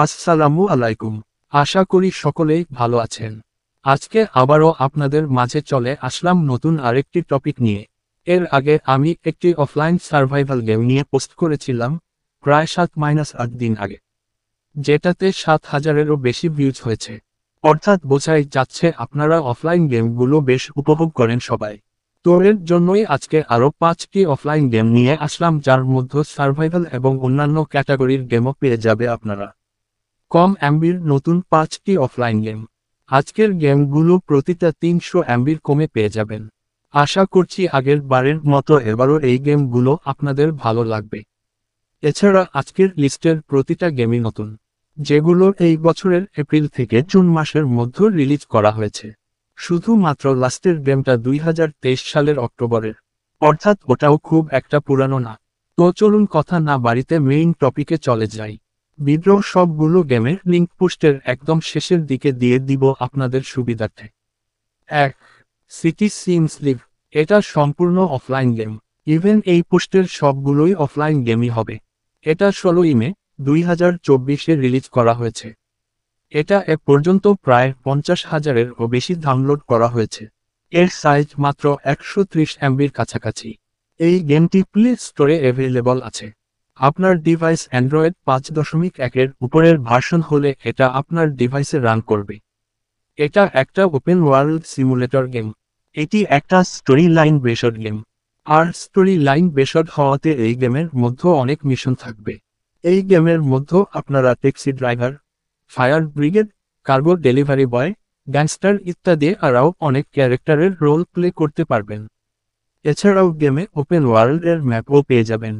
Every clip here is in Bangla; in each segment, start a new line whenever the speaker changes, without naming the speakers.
আসসালামু আলাইকুম আশা করি সকলেই ভালো আছেন আজকে আবারও আপনাদের মাঝে চলে আসলাম নতুন আরেকটি টপিক নিয়ে এর আগে আমি একটি অফলাইন সার্ভাইভাল গেম নিয়ে পোস্ট করেছিলাম প্রায় সাত মাইনাস আট দিন আগে যেটাতে সাত হাজারেরও বেশি ভিউজ হয়েছে অর্থাৎ বোঝাই যাচ্ছে আপনারা অফলাইন গেমগুলো বেশ উপভোগ করেন সবাই তো এর জন্যই আজকে আরও পাঁচটি অফলাইন গেম নিয়ে আসলাম যার মধ্যে সার্ভাইভাল এবং অন্যান্য ক্যাটাগরির গেমও পেয়ে যাবে আপনারা কম অ্যাম্বির নতুন পাঁচটি অফলাইন গেম আজকের গেমগুলো প্রতিটা তিনশো অ্যাম্বির কমে পেয়ে যাবেন আশা করছি আগের বারের মতো এবারও এই গেমগুলো আপনাদের ভালো লাগবে এছাড়া আজকের লিস্টের প্রতিটা গেমই নতুন যেগুলো এই বছরের এপ্রিল থেকে জুন মাসের মধ্যে রিলিজ করা হয়েছে শুধুমাত্র লাস্টের গেমটা দুই সালের অক্টোবরের অর্থাৎ ওটাও খুব একটা পুরানো না তো চলুন কথা না বাড়িতে মেইন টপিকে চলে যাই বিদ্রোহ সবগুলো গেমের লিঙ্ক পোস্টের একদম শেষের দিকে দিয়ে দিব আপনাদের সুবিধার্থে এক সিটি সিম স্লিভ এটা সম্পূর্ণ অফলাইন গেম ইভেন এই পোস্টের সবগুলোই অফলাইন গেমই হবে এটা ষোলোই মে দুই হাজার চব্বিশে রিলিজ করা হয়েছে এটা এ পর্যন্ত প্রায় পঞ্চাশ হাজারের ও বেশি ডাউনলোড করা হয়েছে এর সাইজ মাত্র একশো ত্রিশ এমবির কাছাকাছি এই গেমটি প্লে স্টোরে অ্যাভেলেবল আছে আপনার ডিভাইস অ্যান্ড্রয়েড পাঁচ দশমিক একের উপরের ভার্সন হলে এটা আপনার ডিভাইসে রান করবে এটা একটা ওপেন ওয়ার্ল্ড সিমুলেটর গেম এটি একটা স্টোরি লাইন বেসড গেম আর স্টোরি লাইন বেসড হওয়াতে এই গেমের মধ্যে অনেক মিশন থাকবে এই গেমের মধ্যে আপনারা taxi driver fire brigade cargo delivery boy gangster ইত্যাদি আরও অনেক ক্যারেক্টারের রোল প্লে করতে পারবেন এছাড়াও গেমে ওপেন ওয়ার্ল্ডের ম্যাপও পেয়ে যাবেন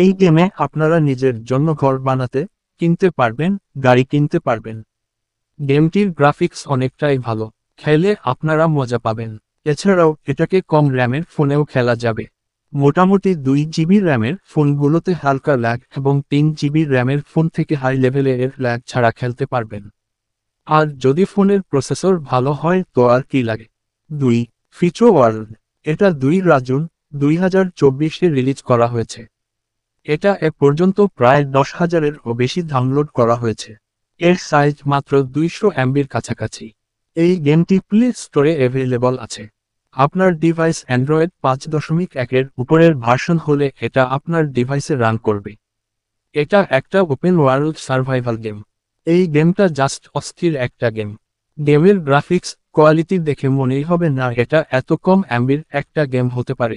এই গেমে আপনারা নিজের জন্য ঘর বানাতে কিনতে পারবেন গাড়ি কিনতে পারবেন গেমটির গ্রাফিক্স অনেকটাই ভালো খেলে আপনারা মজা পাবেন এছাড়াও এটাকে কম র্যামের ফোনেও খেলা যাবে মোটামুটি দুই জিবি র্যামের ফোনগুলোতে হালকা ল্যাগ এবং তিন জিবি র্যামের ফোন থেকে হাই লেভেলের ল্যাগ ছাড়া খেলতে পারবেন আর যদি ফোনের প্রসেসর ভালো হয় তো আর কি লাগে দুই ফিচো ওয়ার্ল্ড এটা দুই রাজুন দুই হাজার চব্বিশে রিলিজ করা হয়েছে এটা এ পর্যন্ত প্রায় দশ হাজারেরও বেশি ডাউনলোড করা হয়েছে এর সাইজ মাত্র দুইশো এমবির কাছাকাছি এই গেমটি প্লে স্টোরে অ্যাভেলেবল আছে আপনার ডিভাইস অ্যান্ড্রয়েড পাঁচ দশমিক একের উপরের ভার্সন হলে এটা আপনার ডিভাইসে রান করবে এটা একটা ওপেন ওয়ার্ল্ড সার্ভাইভাল গেম এই গেমটা জাস্ট অস্থির একটা গেম গেমের গ্রাফিক্স কোয়ালিটি দেখে মনেই হবে না এটা এত কম অ্যাম্বির একটা গেম হতে পারে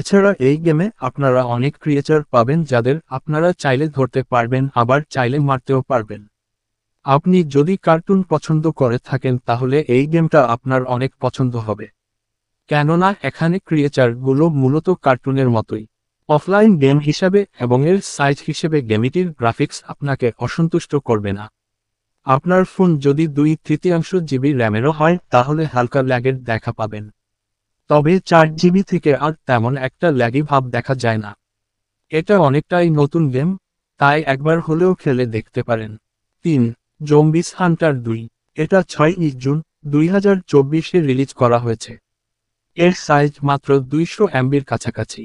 এছাড়া এই গেমে আপনারা অনেক ক্রিয়েচার পাবেন যাদের আপনারা চাইলে ধরতে পারবেন আবার চাইলে মারতেও পারবেন আপনি যদি কার্টুন পছন্দ করে থাকেন তাহলে এই গেমটা আপনার অনেক পছন্দ হবে কেননা এখানে ক্রিয়েচারগুলো মূলত কার্টুনের মতোই অফলাইন গেম হিসাবে এবং এর সাইজ হিসেবে গেমিটির গ্রাফিক্স আপনাকে অসন্তুষ্ট করবে না আপনার ফোন যদি দুই তৃতীয়াংশ জিবি র্যামেরও হয় তাহলে হালকা ল্যাগের দেখা পাবেন তবে চার জিবি থেকে আর তেমন একটা ল্যাগি ভাব দেখা যায় না এটা অনেকটাই নতুন গেম তাই একবার হলেও খেলে দেখতে পারেন তিন জম্বিস হান্টার দুই এটা ছয় জুন দুই হাজার চব্বিশে রিলিজ করা হয়েছে এর সাইজ মাত্র দুইশো এমবির কাছাকাছি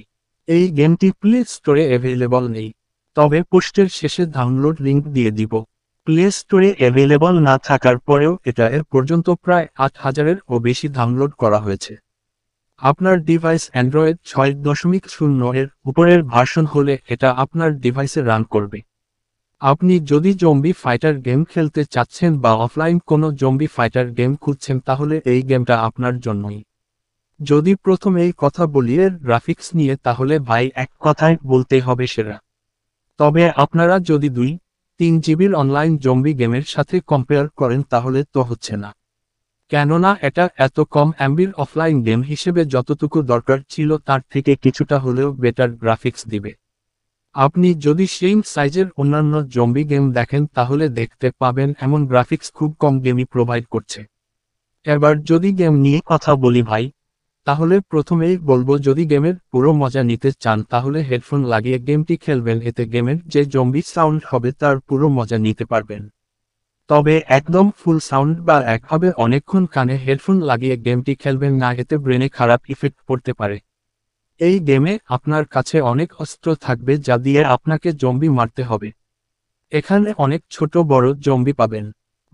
এই গেমটি প্লে স্টোরে অ্যাভেলেবল নেই তবে পোস্টের শেষে ডাউনলোড লিঙ্ক দিয়ে দিব প্লে স্টোরে অ্যাভেলেবল না থাকার পরেও এটা এর পর্যন্ত প্রায় আট হাজারের ও বেশি ডাউনলোড করা হয়েছে আপনার ডিভাইস অ্যান্ড্রয়েড ছয় দশমিক শূন্য এর উপরের ভার্সন হলে এটা আপনার ডিভাইসে রান করবে আপনি যদি জম্বি ফাইটার গেম খেলতে চাচ্ছেন বা অফলাইন কোনো জম্বি ফাইটার গেম খুঁজছেন তাহলে এই গেমটা আপনার জন্যই যদি এই কথা বলি এর গ্রাফিক্স নিয়ে তাহলে ভাই এক কথায় বলতে হবে সেরা তবে আপনারা যদি দুই তিন জিবির অনলাইন জম্বি গেমের সাথে কম্পেয়ার করেন তাহলে তো হচ্ছে না কেননা এটা এত কম অ্যাম্বির অফলাইন গেম হিসেবে যতটুকু দরকার ছিল তার থেকে কিছুটা হলেও বেটার গ্রাফিক্স দিবে আপনি যদি সেই সাইজের অন্যান্য জম্বি গেম দেখেন তাহলে দেখতে পাবেন এমন গ্রাফিক্স খুব কম গেমই প্রোভাইড করছে এবার যদি গেম নিয়ে কথা বলি ভাই তাহলে প্রথমেই বলবো যদি গেমের পুরো মজা নিতে চান তাহলে হেডফোন লাগিয়ে গেমটি খেলবেন এতে গেমের যে জম্বি সাউন্ড হবে তার পুরো মজা নিতে পারবেন তবে একদম ফুল সাউন্ড বা একভাবে অনেকক্ষণ কানে হেডফোন লাগিয়ে গেমটি খেলবেন না এতে ব্রেনে খারাপ ইফেক্ট পড়তে পারে এই গেমে আপনার কাছে অনেক অস্ত্র থাকবে যা দিয়ে আপনাকে জম্বি মারতে হবে এখানে অনেক ছোট বড় জম্বি পাবেন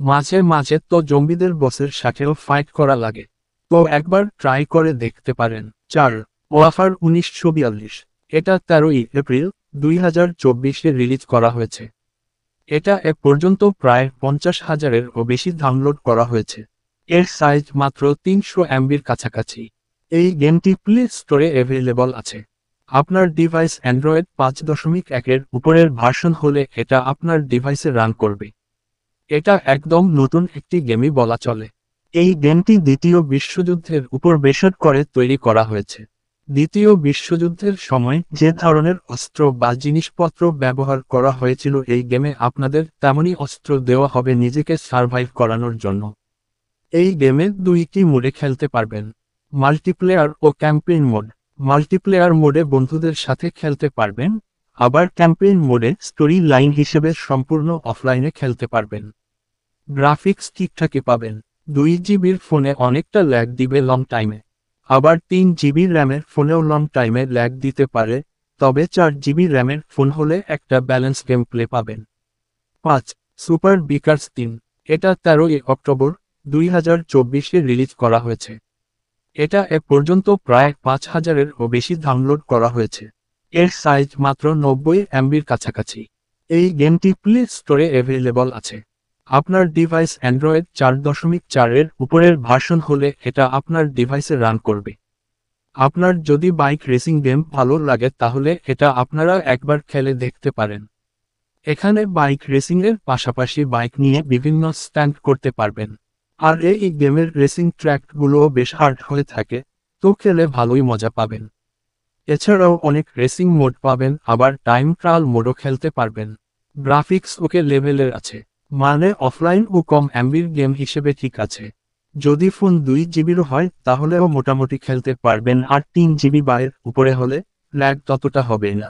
মাঝে মাঝে তো জম্বিদের বসের সাথেও ফাইট করা লাগে তো একবার ট্রাই করে দেখতে পারেন চার ওয়াফার উনিশশো এটা তেরোই এপ্রিল দুই হাজার চব্বিশে রিলিজ করা হয়েছে এটা এ পর্যন্ত প্রায় পঞ্চাশ হাজারের ও বেশি ডাউনলোড করা হয়েছে এর সাইজ মাত্র তিনশো এমবির কাছাকাছি এই গেমটি প্লে স্টোরে অ্যাভেলেবল আছে আপনার ডিভাইস অ্যান্ড্রয়েড পাঁচ দশমিক একের উপরের ভার্সন হলে এটা আপনার ডিভাইসে রান করবে এটা একদম নতুন একটি গেমই বলা চলে এই গেমটি দ্বিতীয় বিশ্বযুদ্ধের উপর বেসর করে তৈরি করা হয়েছে দ্বিতীয় বিশ্বযুদ্ধের সময় যে ধরনের অস্ত্র বা জিনিসপত্র ব্যবহার করা হয়েছিল এই গেমে আপনাদের তেমনই অস্ত্র দেওয়া হবে নিজেকে সার্ভাইভ করানোর জন্য এই গেমে দুইটি মোডে খেলতে পারবেন মাল্টিপ্লেয়ার ও ক্যাম্পেইন মোড মাল্টিপ্লেয়ার মোডে বন্ধুদের সাথে খেলতে পারবেন আবার ক্যাম্পেইন মোডে স্টোরি লাইন হিসেবে সম্পূর্ণ অফলাইনে খেলতে পারবেন গ্রাফিক্স ঠিকঠাকই পাবেন দুই জিবির ফোনে অনেকটা ল্যাগ দিবে লং টাইমে আবার তিন জিবি র্যামের ফোনেও লং টাইমে ল্যাগ দিতে পারে তবে চার জিবি র্যামের ফোন হলে একটা ব্যালেন্স গেম প্লে পাবেন পাঁচ সুপার বিকার্স তিন এটা তেরোই অক্টোবর দুই হাজার চব্বিশে রিলিজ করা হয়েছে এটা এ পর্যন্ত প্রায় পাঁচ হাজারেরও বেশি ডাউনলোড করা হয়েছে এর সাইজ মাত্র নব্বই এমবির কাছাকাছি এই গেমটি প্লে স্টোরে অ্যাভেলেবল আছে আপনার ডিভাইস অ্যান্ড্রয়েড চার দশমিক চারের উপরের ভার্সন হলে এটা আপনার ডিভাইসে রান করবে আপনার যদি বাইক রেসিং গেম ভালো লাগে তাহলে এটা আপনারা একবার খেলে দেখতে পারেন এখানে বাইক রেসিংয়ের পাশাপাশি বাইক নিয়ে বিভিন্ন স্ট্যান্ড করতে পারবেন আর এই গেমের রেসিং ট্র্যাকগুলোও বেশ হার্ড হয়ে থাকে তো খেলে ভালোই মজা পাবেন এছাড়াও অনেক রেসিং মোড পাবেন আবার টাইম ট্রায়াল মোডও খেলতে পারবেন গ্রাফিক্স ওকে লেভেলের আছে মানে অফলাইন ও কম অ্যাম্বির গেম হিসেবে ঠিক আছে যদি ফোন দুই জিবিরও হয় তাহলেও মোটামুটি খেলতে পারবেন আর তিন জিবি বায়ের উপরে হলে ল্যাগ ততটা হবে না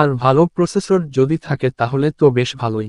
আর ভালো প্রসেসর যদি থাকে তাহলে তো বেশ ভালোই